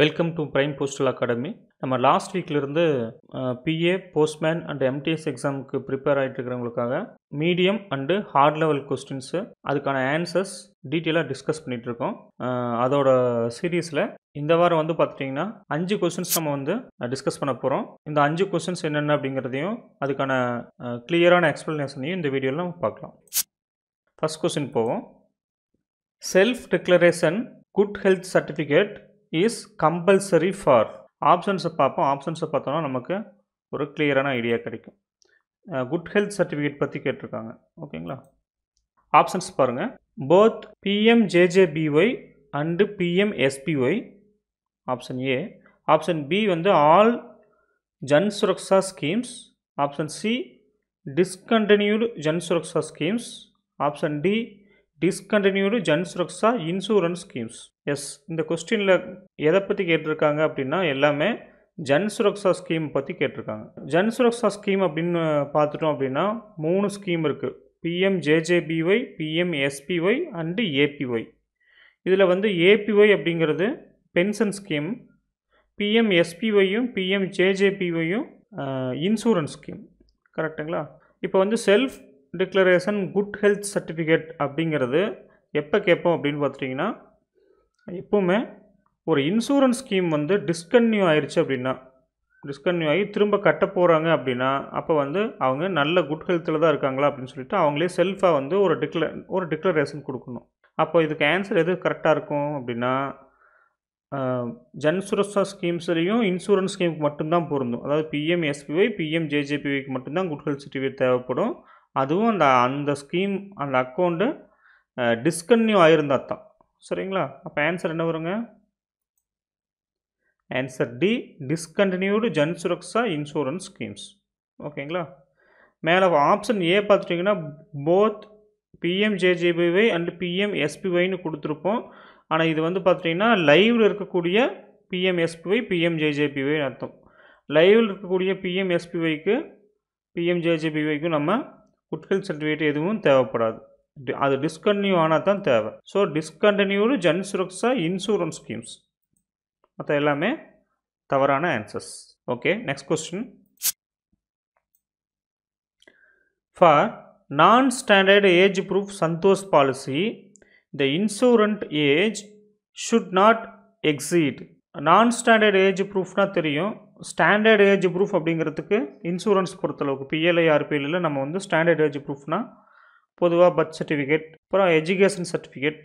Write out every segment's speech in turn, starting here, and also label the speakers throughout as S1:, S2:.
S1: welcome to Prime Postal Academy நம்ம last வீக்லேருந்து PA postman and MTS எக்ஸாமுக்கு prepare ஆகிட்டு இருக்கிறவங்களுக்காக medium and hard level questions அதுக்கான ஆன்சர்ஸ் டீட்டெயிலாக டிஸ்கஸ் பண்ணிகிட்ருக்கோம் அதோட சீரீஸில் இந்த வாரம் வந்து பார்த்துட்டிங்கன்னா அஞ்சு கொஸ்டின்ஸ் நம்ம வந்து டிஸ்கஸ் பண்ண போகிறோம் இந்த அஞ்சு கொஸ்டின்ஸ் என்னென்ன அப்படிங்கிறதையும் அதுக்கான கிளியரான எக்ஸ்ப்ளனேஷனையும் இந்த வீடியோவில் நம்ம பார்க்கலாம் ஃபஸ்ட் கொஸ்டின் போவோம் self declaration good health certificate is compulsory for ஆப்ஷன்ஸை பார்ப்போம் ஆப்ஷன்ஸை பார்த்தோன்னா நமக்கு ஒரு கிளியரான ஐடியா கிடைக்கும் குட் ஹெல்த் சர்டிஃபிகேட் பற்றி கேட்டிருக்காங்க ஓகேங்களா ஆப்ஷன்ஸ் பாருங்கள் both PMJJBY and PM SBY option A option B வந்து all Jan Suraksha schemes option C discontinued Jan Suraksha schemes option D discontinued Jan Suraksha insurance schemes is இந்த கொஸ்டினில் எதை பற்றி கேட்டிருக்காங்க அப்படின்னா எல்லாமே ஜன் சுரக்ஷா ஸ்கீம் பற்றி கேட்டிருக்காங்க ஜன் சுரக்ஷா ஸ்கீம் அப்படின்னு பார்த்துட்டோம் அப்படின்னா மூணு ஸ்கீம் இருக்குது PM JJBY PM SBY and APY இதில் வந்து ஏபிஒய் அப்படிங்கிறது பென்ஷன் ஸ்கீம் பிஎம் எஸ்பிஒயும் பிஎம் ஜேஜேபிஒயும் இன்சூரன்ஸ் ஸ்கீம் கரெக்டுங்களா இப்போ வந்து self declaration good health certificate அப்படிங்கிறது எப்போ கேட்போம் அப்படின்னு பார்த்துட்டிங்கன்னா எப்போவுமே ஒரு இன்சூரன்ஸ் ஸ்கீம் வந்து டிஸ்கன்யூ ஆயிடுச்சு அப்படின்னா டிஸ்கன்யூ ஆகி திரும்ப கட்ட போகிறாங்க அப்படின்னா அப்போ வந்து அவங்க நல்ல குட் ஹெல்த்தில் தான் இருக்காங்களா அப்படின்னு சொல்லிட்டு அவங்களே செல்ஃபாக வந்து ஒரு டிக்ள ஒரு டிக்ளரேஷன் கொடுக்கணும் அப்போ இதுக்கு ஆன்சர் எது கரெக்டாக இருக்கும் அப்படின்னா ஜன் சுரக்ஷா ஸ்கீம்ஸ்லேயும் இன்சூரன்ஸ் ஸ்கீமுக்கு மட்டும்தான் பொருந்தும் அதாவது பிஎம்எஸ்பிஒய் பிஎம்ஜேஜேபிஒய்க்கு மட்டும்தான் குட் ஹெல்த் சர்டிஃபிகேட் தேவைப்படும் அதுவும் அந்த அந்த ஸ்கீம் அந்த அக்கௌண்ட்டு டிஸ்கன்யூ ஆகிருந்தால் தான் சரிங்களா அப்போ ஆன்சர் என்ன வருங்க answer D discontinued Jan Suraksha insurance schemes ஓகேங்களா மேலே ஆப்ஷன் ஏ பார்த்துட்டிங்கன்னா போத் பிஎம்ஜேஜேபிஒய் அண்ட் பிஎம்எஸ்பிஒய்னு கொடுத்துருப்போம் ஆனால் இது வந்து பார்த்துட்டிங்கன்னா லைவில் இருக்கக்கூடிய பிஎம்எஸ்பிஒய் பிஎம்ஜேஜேபிஒய்னு அர்த்தம் லைவில் இருக்கக்கூடிய பிஎம்எஸ்பிஒய்க்கு பிஎம்ஜேஜேபிஒய்க்கும் நம்ம ஹெல்த் சர்டிஃபிகேட் எதுவும் தேவைப்படாது அது டிஸ்கண்டினியூ ஆனால் தான் தேவை so discontinued Jan Suraksha insurance schemes மற்ற எல்லாமே தவறான answers okay next question for non standard age proof Santosh policy the insurant age should not exceed non standard age ப்ரூஃப்னால் தெரியும் ஸ்டாண்டர்ட் ஏஜ் ப்ரூஃப் அப்படிங்கிறதுக்கு இன்சூரன்ஸ் பொறுத்தளவுக்கு பிஎல்ஐ ஆர்பிஎல்லில் நம்ம வந்து ஸ்டாண்டர்ட் ஏஜ் ப்ரூஃப்னால் பொதுவாக பர்த் சர்டிஃபிகேட் அப்புறம் education certificate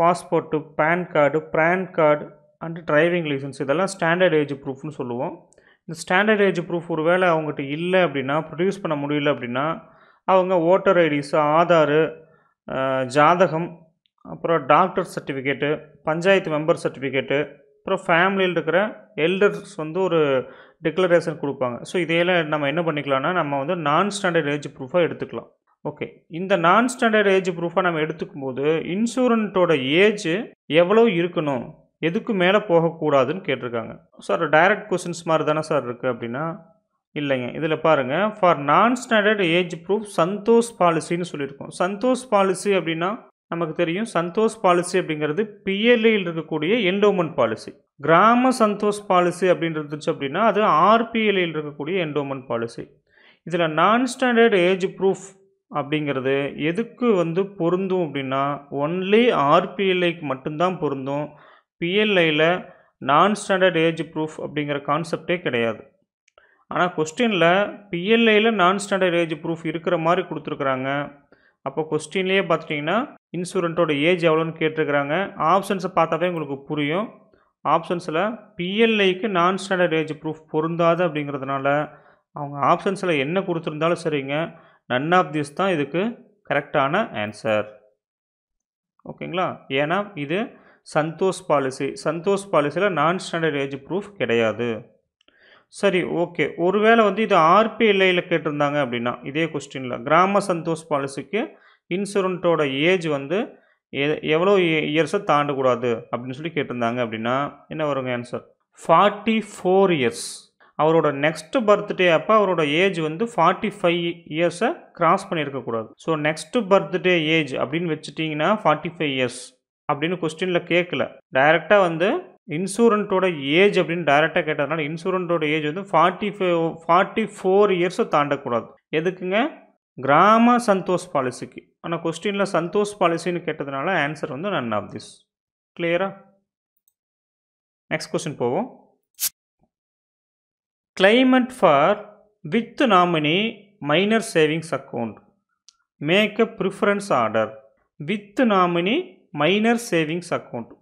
S1: passport PAN card PAN card and driving licence இதெல்லாம் ஸ்டாண்டர்ட் ஏஜ் ப்ரூஃப்னு சொல்லுவோம் இந்த ஸ்டாண்டர்ட் ஏஜ் ப்ரூஃப் ஒரு வேளை அவங்ககிட்ட இல்லை அப்படின்னா ப்ரொடியூஸ் பண்ண முடியல அப்படின்னா அவங்க ஓட்டர் ஐடிஸு ஆதாரு ஜாதகம் அப்புறம் doctor certificate panchayat member certificate அப்புறம் ஃபேமிலியில் இருக்கிற எல்டர்ஸ் வந்து ஒரு டிக்ளரேஷன் கொடுப்பாங்க ஸோ இதையெல்லாம் நம்ம என்ன பண்ணிக்கலாம்னா நம்ம வந்து நான் ஸ்டாண்டர்ட் ஏஜ் ப்ரூஃபாக எடுத்துக்கலாம் ஓகே இந்த நான் ஸ்டாண்டர்ட் ஏஜ் ப்ரூஃபாக நம்ம எடுத்துக்கும் போது இன்சூரன்ட்டோட ஏஜ் எவ்வளோ இருக்கணும் எதுக்கு மேலே போகக்கூடாதுன்னு கேட்டிருக்காங்க சார் டைரக்ட் கொஸ்டின்ஸ் மாதிரி தானே சார் இருக்குது அப்படின்னா இல்லைங்க இதில் பாருங்கள் for non standard age proof Santosh பாலிசின்னு சொல்லியிருக்கோம் சந்தோஷ் பாலிசி அப்படின்னா நமக்கு தெரியும் சந்தோஷ் பாலிசி அப்படிங்கிறது பிஎல்ஏயில் இருக்கக்கூடிய என்டோமெண்ட் பாலிசி கிராம சந்தோஷ் பாலிசி அப்படின்றது இருந்துச்சு அப்படின்னா அது ஆர்பிஎல்ஏயில் இருக்கக்கூடிய என்டோமெண்ட் பாலிசி இதில் நான் ஸ்டாண்டர்ட் ஏஜ் ப்ரூஃப் அப்படிங்கிறது எதுக்கு வந்து பொருந்தும் அப்படின்னா ஒன்லி ஆர்பிஎல்ஐக்கு மட்டும்தான் பொருந்தும் பிஎல்ஐயில் நான் ஸ்டாண்டர்ட் ஏஜ் ப்ரூஃப் அப்படிங்கிற கான்செப்டே கிடையாது ஆனால் கொஸ்டினில் பிஎல்ஐயில் நான் ஸ்டாண்டர்ட் ஏஜ் ப்ரூஃப் இருக்கிற மாதிரி கொடுத்துருக்குறாங்க அப்போ கொஸ்டின்லேயே பார்த்துட்டிங்கன்னா இன்சூரண்ட்டோட ஏஜ் எவ்வளோன்னு கேட்டிருக்கிறாங்க ஆப்ஷன்ஸை பார்த்தாவே உங்களுக்கு புரியும் ஆப்ஷன்ஸில் பிஎல்ஐக்கு நான் ஸ்டாண்டர்ட் ஏஜ் ப்ரூஃப் பொருந்தாது அப்படிங்கிறதுனால அவங்க ஆப்ஷன்ஸில் என்ன கொடுத்துருந்தாலும் சரிங்க நன் ஆஃப் திஸ் தான் இதுக்கு கரெக்டான ஆன்சர் ஓகேங்களா ஏன்னா இது சந்தோஷ் பாலிசி சந்தோஷ் பாலிசியில் நான் ஸ்டாண்டர்ட் ஏஜ் ப்ரூஃப் கிடையாது சரி ஓகே ஒருவேளை வந்து இது ஆர்பிஎல்ஐயில் கேட்டிருந்தாங்க அப்படின்னா இதே கொஸ்டினில் கிராம சந்தோஷ் பாலிசிக்கு இன்சூரண்ட்டோட ஏஜ் வந்து எ எவ்வளோ இயர்ஸை தாண்டக்கூடாது அப்படின்னு சொல்லி கேட்டிருந்தாங்க அப்படின்னா என்ன வருங்க ஆன்சர் ஃபார்ட்டி ஃபோர் இயர்ஸ் அவரோட நெக்ஸ்ட் பர்த்டே அப்போ அவரோட ஏஜ் வந்து ஃபார்ட்டி ஃபைவ் இயர்ஸை கிராஸ் பண்ணியிருக்கக்கூடாது ஸோ நெக்ஸ்ட் பர்த்டே ஏஜ் அப்படின்னு வச்சுட்டிங்கன்னா ஃபார்ட்டி ஃபைவ் இயர்ஸ் அப்படின்னு கொஸ்டினில் கேட்கல டைரெக்டாக வந்து இன்சூரண்ட்டோட ஏஜ் அப்படின்னு டைரெக்டாக கேட்டதுனால இன்சூரண்ட்டோட ஏஜ் வந்து ஃபார்ட்டி ஃபைவ் ஃபார்ட்டி ஃபோர் இயர்ஸை தாண்டக்கூடாது எதுக்குங்க கிராம சந்தோஷ் பாலிசிக்கு ஆனால் கொஸ்டினில் சந்தோஷ் பாலிசின்னு கேட்டதுனால ஆன்சர் வந்து நன் ஆஃப் திஸ் கிளியரா நெக்ஸ்ட் கொஸ்டின் போவோம் claimant for with nominee minor savings account make a preference order with nominee minor savings account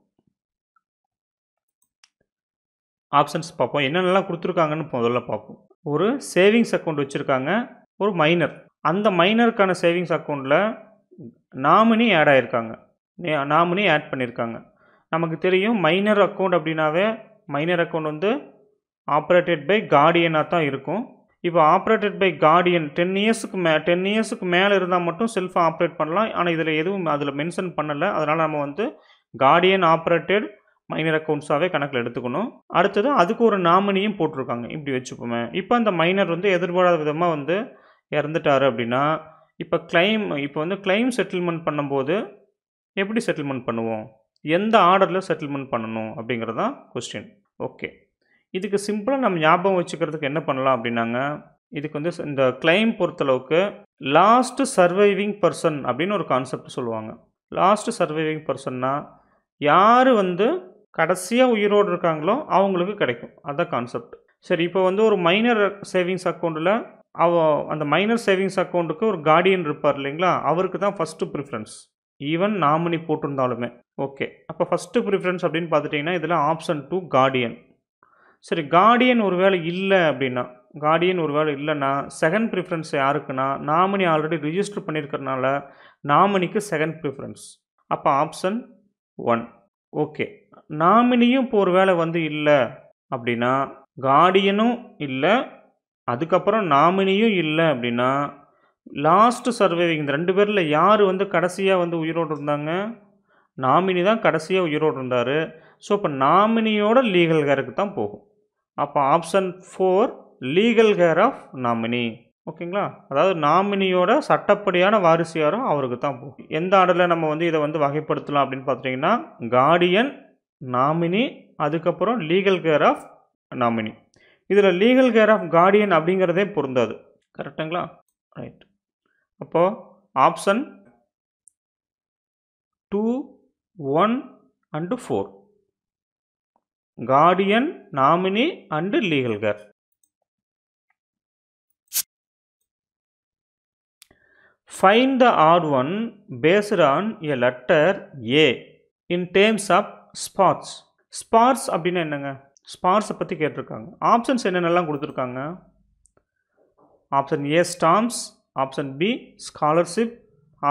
S1: options பார்ப்போம் என்னென்னலாம் கொடுத்துருக்காங்கன்னு முதல்ல பார்ப்போம் ஒரு சேவிங்ஸ் அக்கௌண்ட் வச்சுருக்காங்க ஒரு மைனர் அந்த மைனருக்கான சேவிங்ஸ் அக்கௌண்ட்டில் நாமினி ஆட் ஆகியிருக்காங்க நாமினி ஆட் பண்ணியிருக்காங்க நமக்கு தெரியும் மைனர் அக்கௌண்ட் அப்படின்னாவே மைனர் அக்கௌண்ட் வந்து ஆப்ரேட்டட் பை கார்டியனாக தான் இருக்கும் இப்போ ஆப்ரேட்டட் பை கார்டியன் டென் இயர்ஸுக்கு மே டென் இயர்ஸுக்கு மேலே இருந்தால் மட்டும் செல்ஃபாக ஆப்ரேட் பண்ணலாம் ஆனால் இதில் எதுவும் அதில் மென்ஷன் பண்ணலை அதனால் நம்ம வந்து கார்டியன் ஆப்ரேட்டட் மைனர் அக்கௌண்ட்ஸாகவே கணக்கில் எடுத்துக்கணும் அடுத்தது அதுக்கு ஒரு நாமினியும் போட்டிருக்காங்க இப்படி வச்சுப்போமே இப்போ அந்த மைனர் வந்து எதிர்பாராத விதமாக வந்து இறந்துட்டார் அப்படின்னா இப்போ கிளைம் இப்போ வந்து கிளைம் செட்டில்மெண்ட் பண்ணும்போது எப்படி செட்டில்மெண்ட் பண்ணுவோம் எந்த ஆர்டரில் செட்டில்மெண்ட் பண்ணணும் அப்படிங்கிறது தான் கொஸ்டின் ஓகே இதுக்கு சிம்பிளாக நம்ம ஞாபகம் வச்சுக்கிறதுக்கு என்ன பண்ணலாம் அப்படின்னாங்க இதுக்கு வந்து இந்த கிளைம் பொறுத்தளவுக்கு லாஸ்ட் சர்வைவிங் பர்சன் அப்படின்னு ஒரு கான்செப்ட் சொல்லுவாங்க லாஸ்ட் சர்வைவிங் பர்சன்னா யார் வந்து கடைசியாக உயிரோடு இருக்காங்களோ அவங்களுக்கு கிடைக்கும் அதான் கான்செப்ட் சரி இப்போ வந்து ஒரு மைனர் சேவிங்ஸ் அக்கௌண்ட்டில் அவ அந்த மைனர் சேவிங்ஸ் அக்கௌண்ட்டுக்கு ஒரு கார்டியன் இருப்பார் இல்லைங்களா அவருக்கு தான் ஃபஸ்ட்டு ப்ரிஃபரன்ஸ் ஈவன் நாமினி போட்டிருந்தாலுமே ஓகே அப்போ ஃபஸ்ட்டு ப்ரிஃபரன்ஸ் அப்படின்னு பார்த்துட்டிங்கன்னா இதில் ஆப்ஷன் டூ கார்டியன் சரி கார்டியன் ஒரு வேளை இல்லை அப்படின்னா கார்டியன் ஒரு வேளை இல்லைன்னா செகண்ட் ப்ரிஃபரன்ஸ் யாருக்குன்னா நாமினி ஆல்ரெடி ரிஜிஸ்டர் பண்ணியிருக்கிறனால நாமினிக்கு செகண்ட் ப்ரிஃபரன்ஸ் அப்போ ஆப்ஷன் ஒன் ஓகே நாமினியும் இப்போ ஒரு வேளை வந்து இல்லை அப்படின்னா கார்டியனும் இல்லை அதுக்கப்புறம் நாமினியும் இல்லை அப்படின்னா லாஸ்ட்டு சர்வைவிங் இந்த ரெண்டு பேரில் யார் வந்து கடைசியாக வந்து உயிரோடு இருந்தாங்க நாமினி தான் கடைசியாக உயிரோடு இருந்தார் ஸோ இப்போ நாமினியோட லீகல் கேருக்கு தான் போகும் அப்போ option four legal care of nominee ஓகேங்களா அதாவது நாமினியோட சட்டப்படியான வாரிசு அவருக்கு தான் போகும் எந்த ஆர்டரில் நம்ம வந்து இதை வந்து வகைப்படுத்தலாம் அப்படின்னு பார்த்தீங்கன்னா கார்டியன் நாமினி அதுக்கப்புறம் லீகல் கேர் ஆஃப் நாமினி இதில் லீகல் கேர் ஆஃப் கார்டியன் அப்படிங்கிறதே பொருந்தாது கரெக்டுங்களா ரைட் அப்போது option two one and four guardian nominee and legal care find the odd one based on a letter A in terms of Sparsh Sparsh அப்படின்னா என்னங்க ஸ்பார்ஸை பற்றி கேட்டிருக்காங்க ஆப்ஷன்ஸ் என்னென்னலாம் கொடுத்துருக்காங்க option A stamps option B scholarship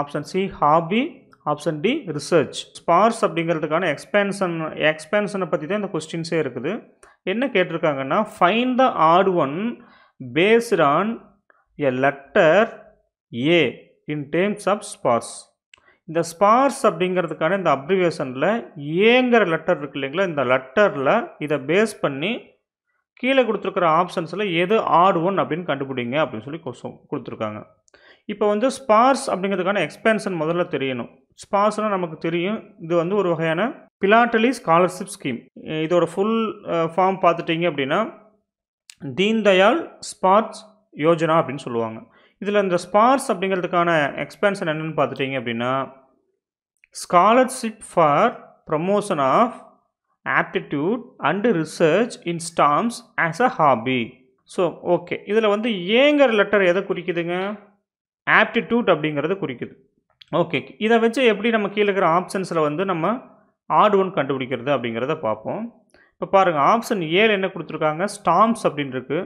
S1: option C hobby option D research Sparsh அப்படிங்கிறதுக்கான expansion எக்ஸ்பேன்ஷனை பற்றி தான் இந்த கொஸ்டின்ஸே இருக்குது என்ன கேட்டிருக்காங்கன்னா find the odd one based on a letter A in terms of Sparsh இந்த ஸ்பார்ஸ் அப்படிங்கிறதுக்கான இந்த அப்ரிவேஷனில் ஏங்கிற லெட்டர் இருக்கு இல்லைங்களா இந்த லெட்டரில் இதை பேஸ் பண்ணி கீழே கொடுத்துருக்குற ஆப்ஷன்ஸில் எது ஆட் ஒன் அப்படின்னு கண்டுபிடிங்க அப்படின்னு சொல்லி கொடுத்துருக்காங்க இப்போ வந்து ஸ்பார்ஸ் அப்படிங்கிறதுக்கான எக்ஸ்பென்ஷன் முதல்ல தெரியணும் ஸ்பார்ஸ்னால் நமக்கு தெரியும் இது வந்து ஒரு வகையான பிலாட்டலி ஸ்காலர்ஷிப் ஸ்கீம் இதோட ஃபுல் ஃபார்ம் பார்த்துட்டிங்க அப்படின்னா தீன் தயாள் ஸ்பார்ஸ் யோஜனா அப்படின்னு சொல்லுவாங்க இதில் இந்த ஸ்பார்ஸ் அப்படிங்கிறதுக்கான எக்ஸ்பென்ஷன் என்னென்னு பார்த்துட்டிங்க அப்படின்னா scholarship for promotion of aptitude and research in stamps as a hobby so okay இதில் வந்து ஏங்கிற லெட்டர் எதை குறிக்குதுங்க ஆப்டிடியூட் அப்படிங்கிறது குறிக்குது ஓகே இதை வச்சு எப்படி நம்ம கீழே இருக்கிற ஆப்ஷன்ஸில் வந்து நம்ம ஆட் ஒன் கண்டுபிடிக்கிறது அப்படிங்கிறத பார்ப்போம் இப்போ பாருங்கள் ஆப்ஷன் ஏல என்ன கொடுத்துருக்காங்க ஸ்டாம்ஸ் அப்படின்னு இருக்குது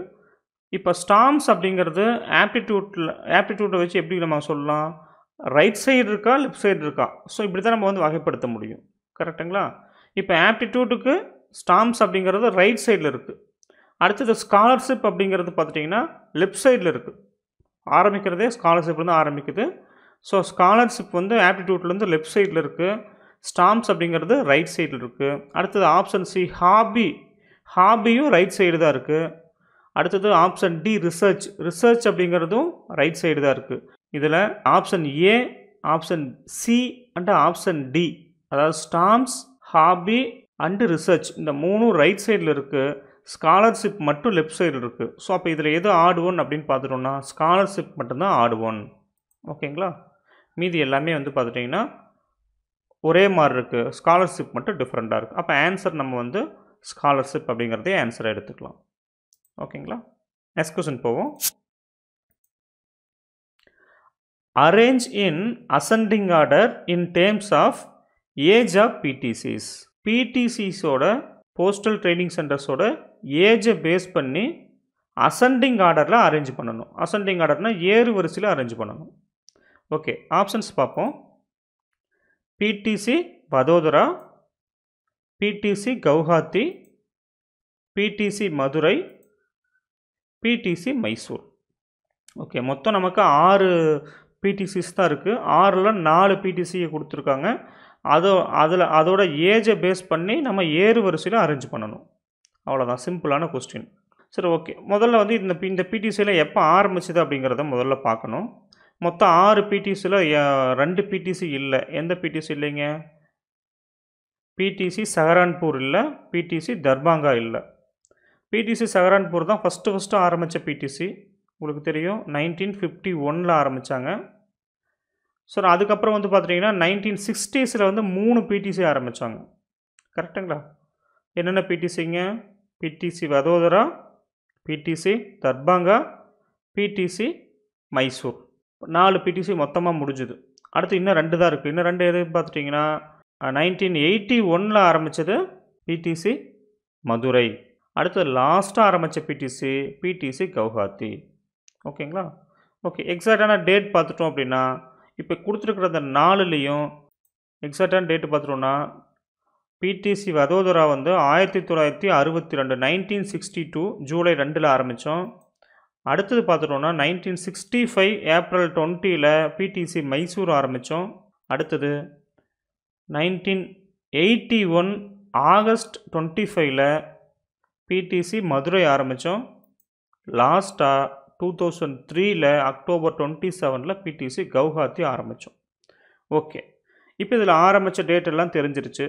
S1: இப்போ ஸ்டாம்ஸ் அப்படிங்கிறது ஆப்டிடியூட்டில் ஆப்டிடியூட்டை வச்சு எப்படி நம்ம சொல்லலாம் ரைட் சைடு இருக்கா லெஃப்ட் சைடு இருக்கா ஸோ இப்படி தான் நம்ம வந்து வகைப்படுத்த முடியும் கரெக்டுங்களா இப்போ ஆப்டிடியூட்டுக்கு ஸ்டாம்ப்ஸ் அப்படிங்கிறது ரைட் சைடில் இருக்குது அடுத்தது ஸ்காலர்ஷிப் அப்படிங்கிறது பார்த்துட்டிங்கன்னா லெஃப்ட் சைடில் இருக்குது ஆரம்பிக்கிறதே ஸ்காலர்ஷிப்லேருந்து ஆரம்பிக்குது ஸோ ஸ்காலர்ஷிப் வந்து ஆப்டிடியூட்லேருந்து லெஃப்ட் சைடில் இருக்குது ஸ்டாம்ப்ஸ் அப்படிங்கிறது ரைட் சைடில் இருக்குது அடுத்தது ஆப்ஷன் சி ஹாபி ஹாபியும் ரைட் சைடு தான் இருக்குது அடுத்தது ஆப்ஷன் டி ரிசர்ச் ரிசர்ச் அப்படிங்கிறதும் ரைட் சைடு தான் இருக்குது இதில் option A option C and option D அதாவது ஸ்டாம்ப்ஸ் ஹாபி அண்டு ரிசர்ச் இந்த மூணும் ரைட் சைடில் இருக்குது ஸ்காலர்ஷிப் மட்டும் லெஃப்ட் சைடில் இருக்குது ஸோ அப்போ இதில் எது ஆடுவோன் அப்படின்னு பார்த்துட்டோம்னா ஸ்காலர்ஷிப் மட்டும்தான் ஆடுவோன் ஓகேங்களா மீதி எல்லாமே வந்து பார்த்துட்டிங்கன்னா ஒரே மாதிரி இருக்குது ஸ்காலர்ஷிப் மட்டும் டிஃப்ரெண்ட்டாக இருக்குது அப்போ ஆன்சர் நம்ம வந்து ஸ்காலர்ஷிப் அப்படிங்கிறதே ஆன்சரை எடுத்துக்கலாம் ஓகேங்களா நெக்ஸ்ட் கொஸ்டின் போவோம் arrange in ascending order in terms of age of PTCs பிடிசிஸோட போஸ்டல் ட்ரைனிங் சென்டர்ஸோட ஏஜை பேஸ் பண்ணி அசண்டிங் ஆர்டரில் அரேஞ்ச் பண்ணணும் அசண்டிங் ஆர்டர்னால் ஏறு வரிசையில் அரேஞ்ச் பண்ணணும் ஓகே ஆப்ஷன்ஸ் பார்ப்போம் PTC Vadodara PTC Guwahati PTC Madurai PTC Mysore okay மொத்தம் நமக்கு ஆறு பிடிசிஸ் தான் இருக்குது ஆறில் நாலு பிடிசியை கொடுத்துருக்காங்க அதோ அதில் அதோட ஏஜை பேஸ் பண்ணி நம்ம ஏறு வரிசையில் அரேஞ்ச் பண்ணணும் அவ்வளோதான் சிம்பிளான கொஸ்டின் சரி ஓகே முதல்ல வந்து இந்த இந்த பிடிசியில் எப்போ ஆரம்பிச்சது அப்படிங்கிறத முதல்ல பார்க்கணும் மொத்தம் ஆறு பிடிசியில் ரெண்டு பிடிசி இல்லை எந்த பிடிசி இல்லைங்க பிடிசி சஹரான்பூர் இல்லை பிடிசி தர்பாங்கா இல்லை பிடிசி சஹரான்பூர் தான் ஃபஸ்ட்டு ஃபஸ்ட்டு ஆரம்பித்த பிடிசி உங்களுக்கு தெரியும் நைன்டீன் ஃபிஃப்டி ஒனில் ஆரம்பித்தாங்க ஸோ அதுக்கப்புறம் வந்து பார்த்துட்டிங்கன்னா நைன்டீன் சிக்ஸ்டீஸில் வந்து மூணு பிடிசி ஆரம்பித்தாங்க கரெக்டுங்களா என்னென்ன பிடிசிங்க PTC Vadodara PTC Darbhanga PTC Mysore நாலு பிடிசி மொத்தமாக முடிஞ்சுது அடுத்து இன்னும் ரெண்டு தான் இருக்குது இன்னும் ரெண்டு எது பார்த்துட்டிங்கன்னா நைன்டீன் எயிட்டி ஒனில் ஆரம்பித்தது பிடிசி மதுரை அடுத்து லாஸ்ட்டாக ஆரம்பித்த பிடிசி பிடிசி கவுஹாத்தி ஓகேங்களா ஓகே எக்ஸாக்டான டேட் பார்த்துட்டோம் அப்படின்னா இப்போ கொடுத்துருக்குற அந்த நாலுலேயும் எக்ஸாக்டான டேட்டு பார்த்துட்டோம்னா பிடிசி வதோதரா வந்து ஆயிரத்தி தொள்ளாயிரத்தி அறுபத்தி ரெண்டு நைன்டீன் சிக்ஸ்டி டூ ஜூலை ரெண்டில் ஆரம்பித்தோம் அடுத்தது பார்த்துட்டோம்னா நைன்டீன் சிக்ஸ்டி ஃபைவ் ஏப்ரல் டுவெண்ட்டியில் பிடிசி மைசூர் ஆரம்பித்தோம் அடுத்தது nineteen eighty one August twenty ஃபைவ்ல பிடிசி மதுரை ஆரம்பித்தோம் லாஸ்ட்டாக டூ தௌசண்ட் த்ரீல அக்டோபர் டுவெண்ட்டி செவனில் பிடிசி கவுஹாத்தி ஆரம்பித்தோம் ஓகே இப்போ இதில் ஆரம்பித்த டேட் எல்லாம் தெரிஞ்சிருச்சு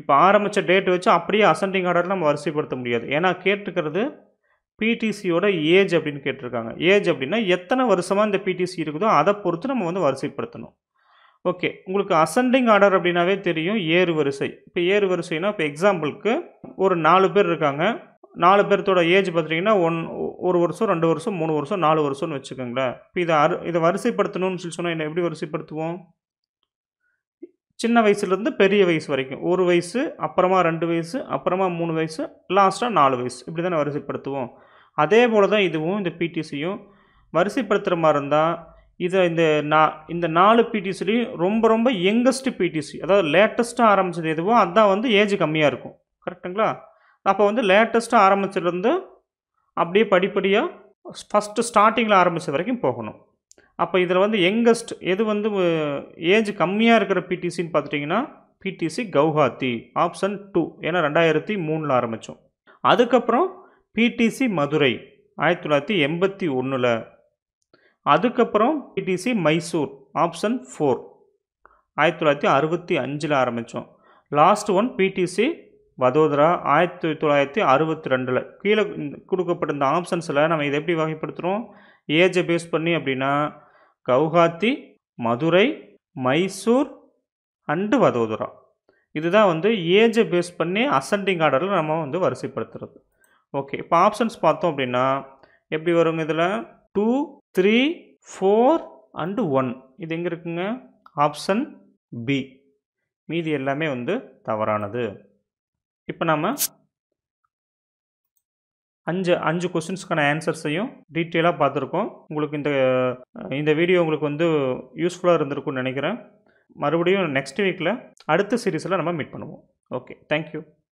S1: இப்போ ஆரம்பித்த டேட் வச்சு அப்படியே அசண்டிங் ஆர்டர் நம்ம வரிசைப்படுத்த முடியாது ஏன்னா கேட்டுக்கிறது பிடிசியோட ஏஜ் அப்படின்னு கேட்டிருக்காங்க ஏஜ் அப்படின்னா எத்தனை வருஷமாக இந்த பிடிசி இருக்குதோ அதை பொறுத்து நம்ம வந்து வரிசைப்படுத்தணும் ஓகே உங்களுக்கு அசண்டிங் ஆர்டர் அப்படின்னாவே தெரியும் ஏறு வரிசை இப்போ ஏறு வரிசைனா இப்போ எக்ஸாம்பிளுக்கு ஒரு நாலு பேர் இருக்காங்க நாலு பேர்த்தோட ஏஜ் பார்த்துட்டிங்கன்னா ஒன் ஒரு வருஷம் ரெண்டு வருஷம் மூணு வருஷம் நாலு வருஷம்னு வச்சுக்கோங்களேன் இப்போ இதை அரு இதை வரிசைப்படுத்தணும்னு சொல்லி சொன்னால் என்ன எப்படி வரிசைப்படுத்துவோம் சின்ன வயசுலேருந்து பெரிய வயசு வரைக்கும் ஒரு வயசு அப்புறமா ரெண்டு வயசு அப்புறமா மூணு வயசு லாஸ்ட்டாக நாலு வயசு இப்படி தானே வரிசைப்படுத்துவோம் அதே போல் தான் இதுவும் இந்த பிடிசியும் வரிசைப்படுத்துகிற மாதிரி இருந்தால் இதை இந்த நா இந்த நாலு பிடிசிலையும் ரொம்ப ரொம்ப யங்கஸ்ட் பிடிசி அதாவது லேட்டஸ்ட்டாக ஆரம்பித்தது எதுவோ அதுதான் வந்து ஏஜ் கம்மியாக இருக்கும் கரெக்டுங்களா அப்போ வந்து லேட்டஸ்ட்டாக ஆரம்பிச்சிலேருந்து அப்படியே படிப்படியாக ஃபஸ்ட்டு ஸ்டார்டிங்கில் ஆரம்பித்த வரைக்கும் போகணும் அப்போ இதில் வந்து யங்கஸ்ட் எது வந்து ஏஜ் கம்மியாக இருக்கிற பிடிசின்னு பார்த்துட்டிங்கன்னா பிடிசி கவுஹாத்தி ஆப்ஷன் டூ ஏன்னா ரெண்டாயிரத்தி மூணில் ஆரம்பித்தோம் அதுக்கப்புறம் பிடிசி மதுரை ஆயிரத்தி தொள்ளாயிரத்தி எண்பத்தி ஒன்றில் அதுக்கப்புறம் பிடிசி மைசூர் ஆப்ஷன் ஃபோர் ஆயிரத்தி தொள்ளாயிரத்தி அறுபத்தி அஞ்சில் ஆரம்பித்தோம் லாஸ்ட் ஒன் பிடிசி வதோதரா ஆயிரத்தி தொள்ளாயிரத்தி அறுபத்தி ரெண்டில் கீழே கொடுக்கப்பட்ட இந்த ஆப்ஷன்ஸில் நம்ம இதை எப்படி வகைப்படுத்துகிறோம் ஏஜை பேஸ் பண்ணி அப்படின்னா கவுஹாத்தி மதுரை மைசூர் அண்டு வதோதரா இதுதான் வந்து ஏஜை பேஸ் பண்ணி அசண்டிங் ஆர்டரில் நம்ம வந்து வரிசைப்படுத்துறது ஓகே இப்போ ஆப்ஷன்ஸ் பார்த்தோம் அப்படின்னா எப்படி வருங்க இதில் two three four and one இது எங்கே இருக்குங்க ஆப்ஷன் பி மீதி எல்லாமே வந்து தவறானது இப்போ நம்ம அஞ்சு அஞ்சு கொஸ்டின்ஸ்க்கான ஆன்சர்ஸையும் டீட்டெயிலாக பார்த்துருக்கோம் உங்களுக்கு இந்த இந்த வீடியோ உங்களுக்கு வந்து யூஸ்ஃபுல்லாக இருந்திருக்கும்னு நினைக்கிறேன் மறுபடியும் நெக்ஸ்ட் வீக்கில் அடுத்த சீரீஸில் நம்ம மீட் பண்ணுவோம் ஓகே தேங்க்யூ